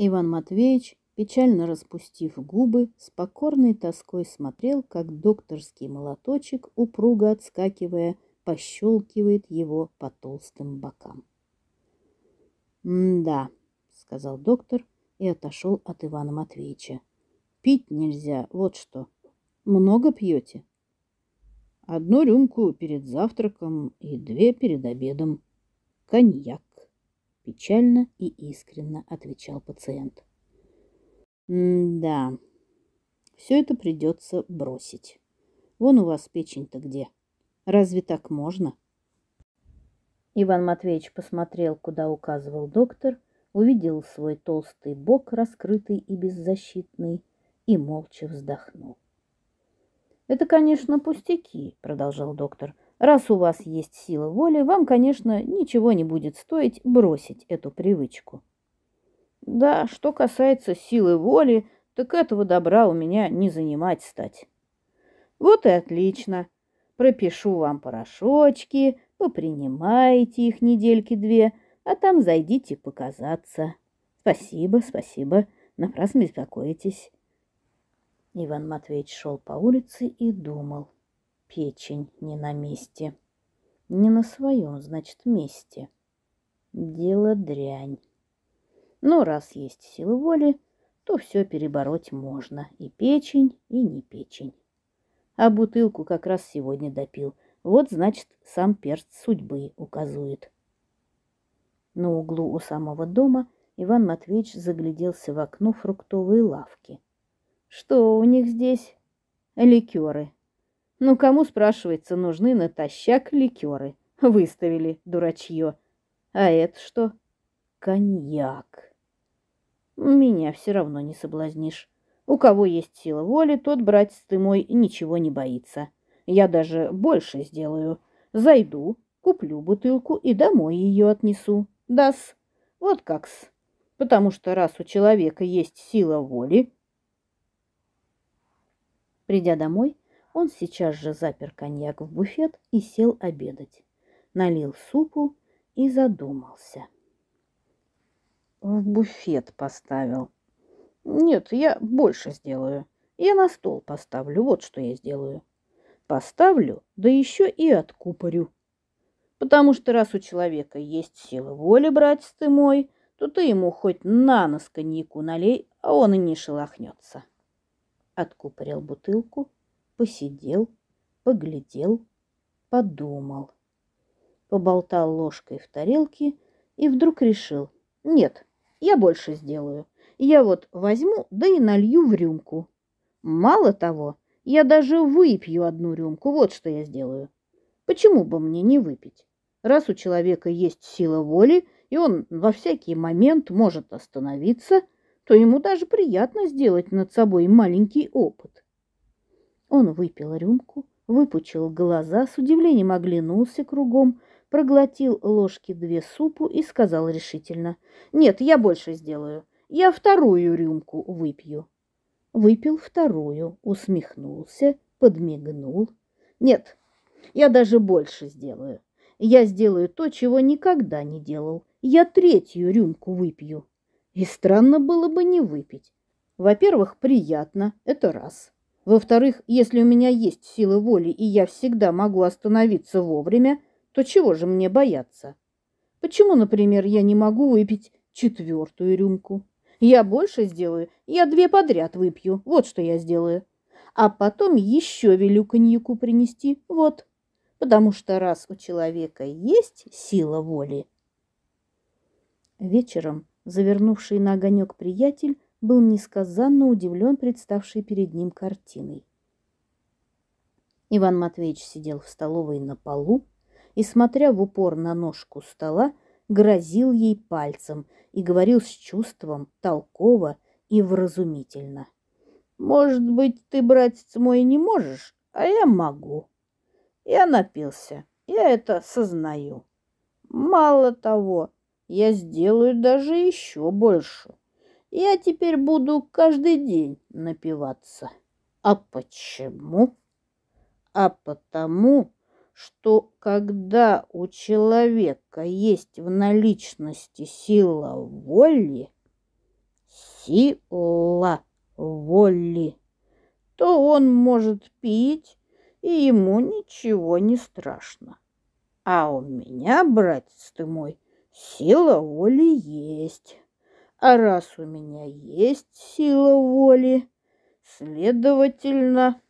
Иван Матвеевич, печально распустив губы, с покорной тоской смотрел, как докторский молоточек, упруго отскакивая, пощелкивает его по толстым бокам. «Да», — сказал доктор и отошел от Ивана Матвеевича. «Пить нельзя, вот что. Много пьете?» «Одну рюмку перед завтраком и две перед обедом. Коньяк» печально и искренно отвечал пациент. «Да, все это придется бросить. Вон у вас печень-то где. Разве так можно?» Иван Матвеевич посмотрел, куда указывал доктор, увидел свой толстый бок, раскрытый и беззащитный, и молча вздохнул. «Это, конечно, пустяки», — продолжал доктор, — Раз у вас есть сила воли, вам, конечно, ничего не будет стоить бросить эту привычку. Да, что касается силы воли, так этого добра у меня не занимать стать. Вот и отлично. Пропишу вам порошочки, попринимайте их недельки-две, а там зайдите показаться. Спасибо, спасибо, напрасно беспокоитесь. Иван Матвеевич шел по улице и думал печень не на месте. Не на своем, значит, месте. Дело дрянь. Но раз есть силы воли, то все перебороть можно. И печень, и не печень. А бутылку как раз сегодня допил. Вот, значит, сам перст судьбы указует. На углу у самого дома Иван Матвеевич загляделся в окно фруктовой лавки. Что у них здесь? Ликеры ну, кому, спрашивается, нужны натощак ликеры? Выставили, дурачье. А это что? Коньяк. Меня все равно не соблазнишь. У кого есть сила воли, тот, брать с ты мой, ничего не боится. Я даже больше сделаю. Зайду, куплю бутылку и домой ее отнесу. Дас. Вот как-с. Потому что раз у человека есть сила воли... Придя домой, он сейчас же запер коньяк в буфет и сел обедать. Налил супу и задумался. В буфет поставил. Нет, я больше сделаю. Я на стол поставлю, вот что я сделаю. Поставлю, да еще и откупорю. Потому что раз у человека есть сила воли, брать ты мой, то ты ему хоть на нос коньяку налей, а он и не шелохнется. Откупорил бутылку, посидел, поглядел, подумал. Поболтал ложкой в тарелке и вдруг решил. Нет, я больше сделаю. Я вот возьму, да и налью в рюмку. Мало того, я даже выпью одну рюмку. Вот что я сделаю. Почему бы мне не выпить? Раз у человека есть сила воли, и он во всякий момент может остановиться, то ему даже приятно сделать над собой маленький опыт. Он выпил рюмку, выпучил глаза, с удивлением оглянулся кругом, проглотил ложки две супу и сказал решительно. «Нет, я больше сделаю. Я вторую рюмку выпью». Выпил вторую, усмехнулся, подмигнул. «Нет, я даже больше сделаю. Я сделаю то, чего никогда не делал. Я третью рюмку выпью. И странно было бы не выпить. Во-первых, приятно, это раз. Во-вторых, если у меня есть силы воли, и я всегда могу остановиться вовремя, то чего же мне бояться? Почему, например, я не могу выпить четвертую рюмку? Я больше сделаю, я две подряд выпью, вот что я сделаю. А потом еще велю коньяку принести, вот. Потому что раз у человека есть сила воли... Вечером завернувший на огонек приятель был несказанно удивлен представшей перед ним картиной. Иван Матвеевич сидел в столовой на полу и, смотря в упор на ножку стола, грозил ей пальцем и говорил с чувством, толково и вразумительно. «Может быть, ты, братец мой, не можешь, а я могу. Я напился, я это сознаю. Мало того, я сделаю даже еще больше. Я теперь буду каждый день напиваться. А почему? А потому, что когда у человека есть в наличности сила воли, сила воли, то он может пить, и ему ничего не страшно. А у меня, братец ты мой, сила воли есть. А раз у меня есть сила воли, следовательно,